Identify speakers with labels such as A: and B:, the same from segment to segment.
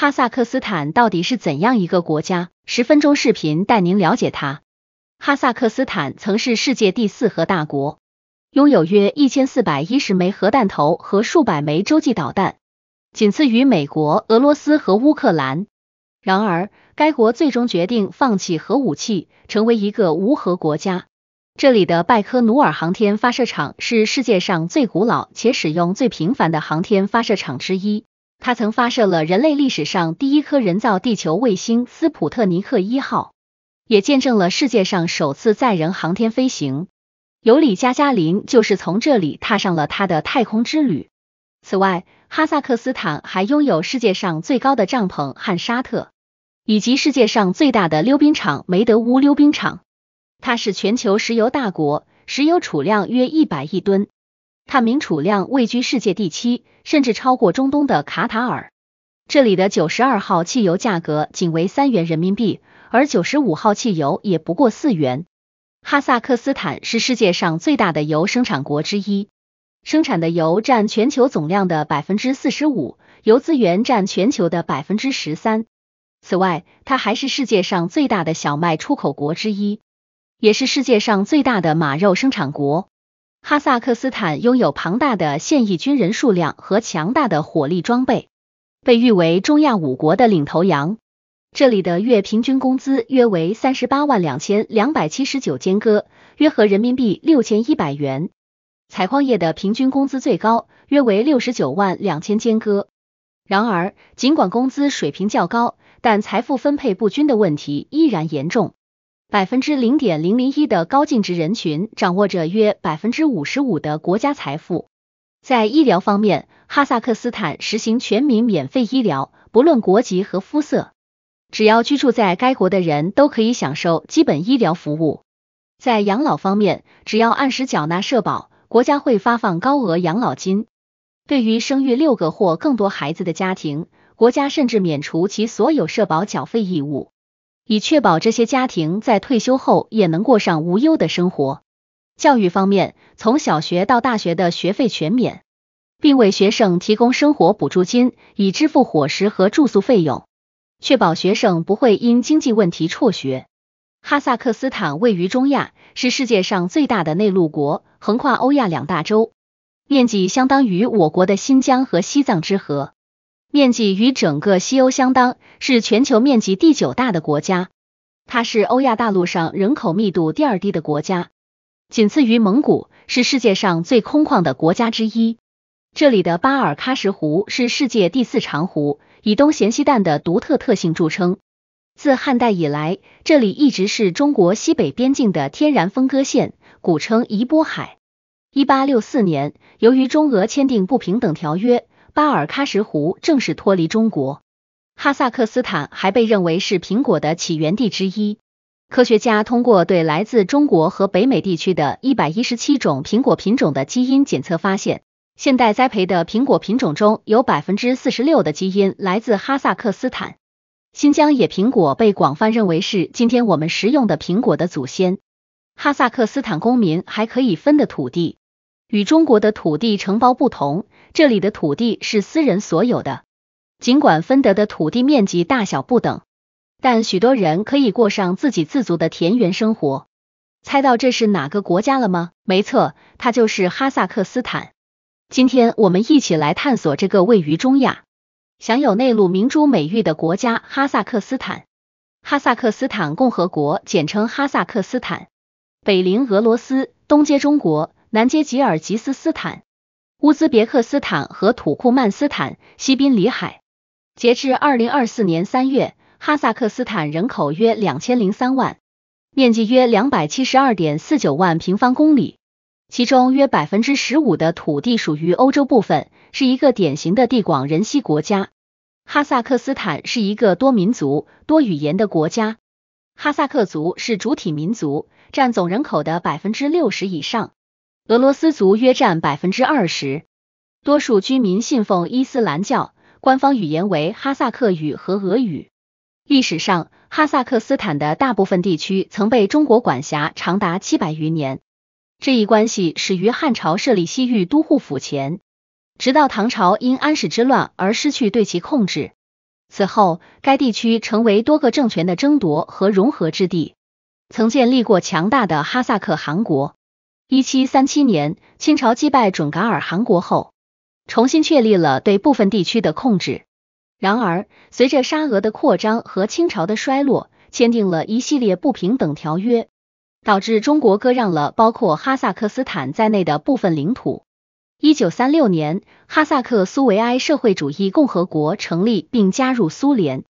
A: 哈萨克斯坦到底是怎样一个国家？十分钟视频带您了解它。哈萨克斯坦曾是世界第四核大国，拥有约一千四百一十枚核弹头和数百枚洲际导弹，仅次于美国、俄罗斯和乌克兰。然而，该国最终决定放弃核武器，成为一个无核国家。这里的拜科努尔航天发射场是世界上最古老且使用最频繁的航天发射场之一。他曾发射了人类历史上第一颗人造地球卫星“斯普特尼克一号”，也见证了世界上首次载人航天飞行。尤里加加林就是从这里踏上了他的太空之旅。此外，哈萨克斯坦还拥有世界上最高的帐篷汉沙特，以及世界上最大的溜冰场梅德乌溜冰场。它是全球石油大国，石油储量约一百亿吨。探明储量位居世界第七，甚至超过中东的卡塔尔。这里的九十二号汽油价格仅为三元人民币，而九十五号汽油也不过四元。哈萨克斯坦是世界上最大的油生产国之一，生产的油占全球总量的百分之四十五，油资源占全球的百分之十三。此外，它还是世界上最大的小麦出口国之一，也是世界上最大的马肉生产国。哈萨克斯坦拥有庞大的现役军人数量和强大的火力装备，被誉为中亚五国的领头羊。这里的月平均工资约为三十八万两千两百七十九坚戈，约合人民币六千一百元。采矿业的平均工资最高，约为六十九万两千坚戈。然而，尽管工资水平较高，但财富分配不均的问题依然严重。百分之零点零零一的高净值人群掌握着约百分之五十五的国家财富。在医疗方面，哈萨克斯坦实行全民免费医疗，不论国籍和肤色，只要居住在该国的人都可以享受基本医疗服务。在养老方面，只要按时缴纳社保，国家会发放高额养老金。对于生育六个或更多孩子的家庭，国家甚至免除其所有社保缴费义务。以确保这些家庭在退休后也能过上无忧的生活。教育方面，从小学到大学的学费全免，并为学生提供生活补助金，以支付伙食和住宿费用，确保学生不会因经济问题辍学。哈萨克斯坦位于中亚，是世界上最大的内陆国，横跨欧亚两大洲，面积相当于我国的新疆和西藏之和。面积与整个西欧相当，是全球面积第九大的国家。它是欧亚大陆上人口密度第二低的国家，仅次于蒙古，是世界上最空旷的国家之一。这里的巴尔喀什湖是世界第四长湖，以东咸西淡的独特特性著称。自汉代以来，这里一直是中国西北边境的天然分割线，古称宜波海。一八六四年，由于中俄签订不平等条约。巴尔喀什湖正式脱离中国。哈萨克斯坦还被认为是苹果的起源地之一。科学家通过对来自中国和北美地区的一百一十七种苹果品种的基因检测发现，现代栽培的苹果品种中有百分之四十六的基因来自哈萨克斯坦。新疆野苹果被广泛认为是今天我们食用的苹果的祖先。哈萨克斯坦公民还可以分的土地，与中国的土地承包不同。这里的土地是私人所有的，尽管分得的土地面积大小不等，但许多人可以过上自给自足的田园生活。猜到这是哪个国家了吗？没错，它就是哈萨克斯坦。今天我们一起来探索这个位于中亚、享有内陆明珠美誉的国家——哈萨克斯坦。哈萨克斯坦共和国简称哈萨克斯坦，北邻俄罗斯，东接中国，南接吉尔吉斯斯坦。乌兹别克斯坦和土库曼斯坦西滨里海。截至二零二四年三月，哈萨克斯坦人口约两千零三万，面积约两百七十二点四九万平方公里，其中约百分之十五的土地属于欧洲部分，是一个典型的地广人稀国家。哈萨克斯坦是一个多民族、多语言的国家，哈萨克族是主体民族，占总人口的百分之六十以上。俄罗斯族约占百分之二十，多数居民信奉伊斯兰教，官方语言为哈萨克语和俄语。历史上，哈萨克斯坦的大部分地区曾被中国管辖长达七百余年，这一关系始于汉朝设立西域都护府前，直到唐朝因安史之乱而失去对其控制。此后，该地区成为多个政权的争夺和融合之地，曾建立过强大的哈萨克汗国。一七三七年，清朝击败准噶尔汗国后，重新确立了对部分地区的控制。然而，随着沙俄的扩张和清朝的衰落，签订了一系列不平等条约，导致中国割让了包括哈萨克斯坦在内的部分领土。一九三六年，哈萨克苏维埃社会主义共和国成立并加入苏联。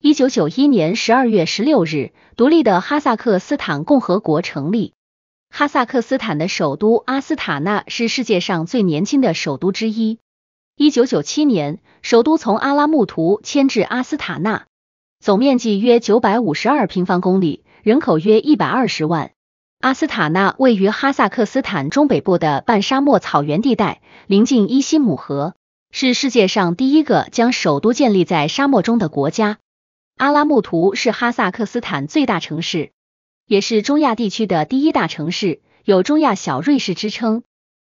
A: 一九九一年十二月十六日，独立的哈萨克斯坦共和国成立。哈萨克斯坦的首都阿斯塔纳是世界上最年轻的首都之一。一九九七年，首都从阿拉木图迁至阿斯塔纳，总面积约九百五十二平方公里，人口约一百二十万。阿斯塔纳位于哈萨克斯坦中北部的半沙漠草原地带，临近伊西姆河，是世界上第一个将首都建立在沙漠中的国家。阿拉木图是哈萨克斯坦最大城市。也是中亚地区的第一大城市，有“中亚小瑞士”之称。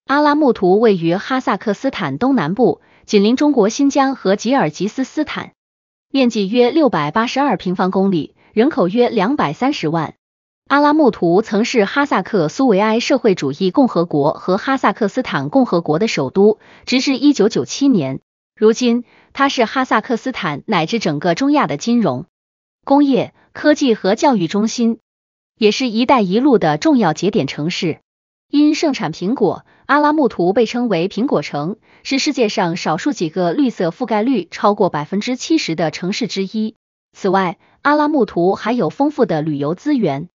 A: 阿拉木图位于哈萨克斯坦东南部，紧邻中国新疆和吉尔吉斯斯坦，面积约六百八十二平方公里，人口约两百三十万。阿拉木图曾是哈萨克苏维埃社会主义共和国和哈萨克斯坦共和国的首都，直至一九九七年。如今，它是哈萨克斯坦乃至整个中亚的金融、工业、科技和教育中心。也是一带一路的重要节点城市。因盛产苹果，阿拉木图被称为“苹果城”，是世界上少数几个绿色覆盖率超过百分之七十的城市之一。此外，阿拉木图还有丰富的旅游资源，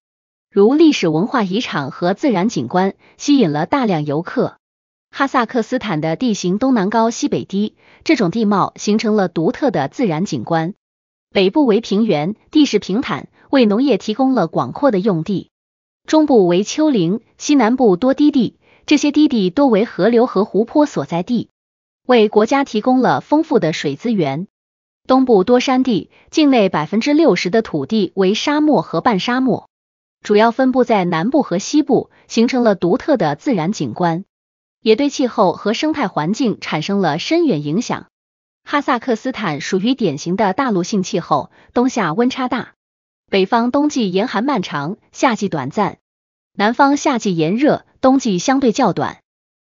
A: 如历史文化遗产和自然景观，吸引了大量游客。哈萨克斯坦的地形东南高西北低，这种地貌形成了独特的自然景观。北部为平原，地势平坦。为农业提供了广阔的用地，中部为丘陵，西南部多低地，这些低地多为河流和湖泊所在地，为国家提供了丰富的水资源。东部多山地，境内百分之六十的土地为沙漠和半沙漠，主要分布在南部和西部，形成了独特的自然景观，也对气候和生态环境产生了深远影响。哈萨克斯坦属于典型的大陆性气候，冬夏温差大。北方冬季严寒漫长，夏季短暂；南方夏季炎热，冬季相对较短。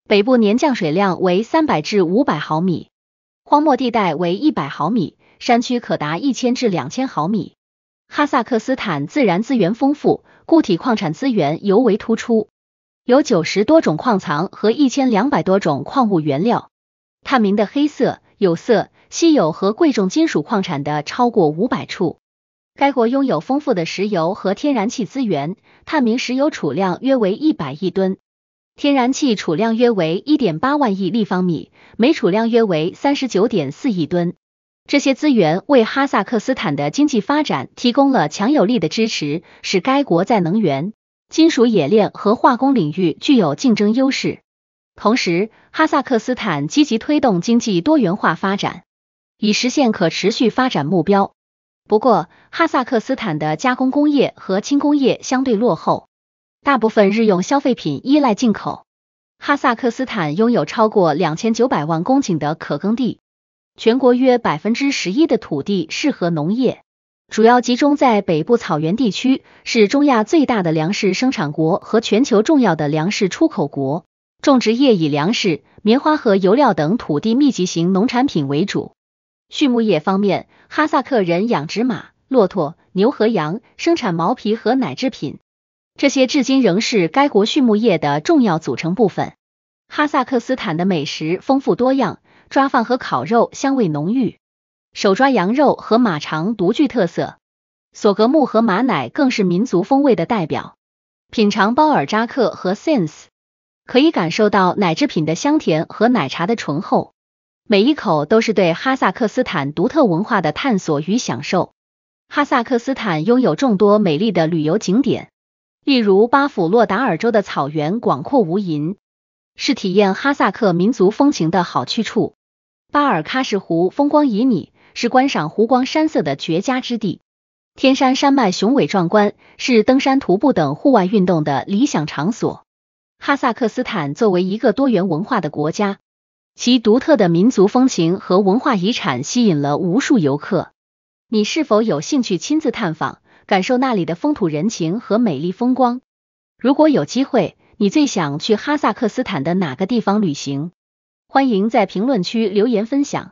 A: 北部年降水量为三百至五百毫米，荒漠地带为一百毫米，山区可达一千至两千毫米。哈萨克斯坦自然资源丰富，固体矿产资源尤为突出，有九十多种矿藏和一千两百多种矿物原料，探明的黑色、有色、稀有和贵重金属矿产的超过五百处。该国拥有丰富的石油和天然气资源，探明石油储量约为一百亿吨，天然气储量约为一点八万亿立方米，煤储量约为三十九点四亿吨。这些资源为哈萨克斯坦的经济发展提供了强有力的支持，使该国在能源、金属冶炼和化工领域具有竞争优势。同时，哈萨克斯坦积极推动经济多元化发展，以实现可持续发展目标。不过，哈萨克斯坦的加工工业和轻工业相对落后，大部分日用消费品依赖进口。哈萨克斯坦拥有超过两千九百万公顷的可耕地，全国约百分之十一的土地适合农业，主要集中在北部草原地区，是中亚最大的粮食生产国和全球重要的粮食出口国。种植业以粮食、棉花和油料等土地密集型农产品为主。畜牧业方面，哈萨克人养殖马、骆驼、牛和羊，生产毛皮和奶制品，这些至今仍是该国畜牧业的重要组成部分。哈萨克斯坦的美食丰富多样，抓饭和烤肉香味浓郁，手抓羊肉和马肠独具特色，索格木和马奶更是民族风味的代表。品尝包尔扎克和 sains，可以感受到奶制品的香甜和奶茶的醇厚。每一口都是对哈萨克斯坦独特文化的探索与享受。哈萨克斯坦拥有众多美丽的旅游景点，例如巴甫洛达尔州的草原广阔无垠，是体验哈萨克民族风情的好去处；巴尔喀什湖风光旖旎，是观赏湖光山色的绝佳之地；天山山脉雄伟壮观，是登山徒步等户外运动的理想场所。哈萨克斯坦作为一个多元文化的国家。其独特的民族风情和文化遗产吸引了无数游客。你是否有兴趣亲自探访，感受那里的风土人情和美丽风光？如果有机会，你最想去哈萨克斯坦的哪个地方旅行？欢迎在评论区留言分享。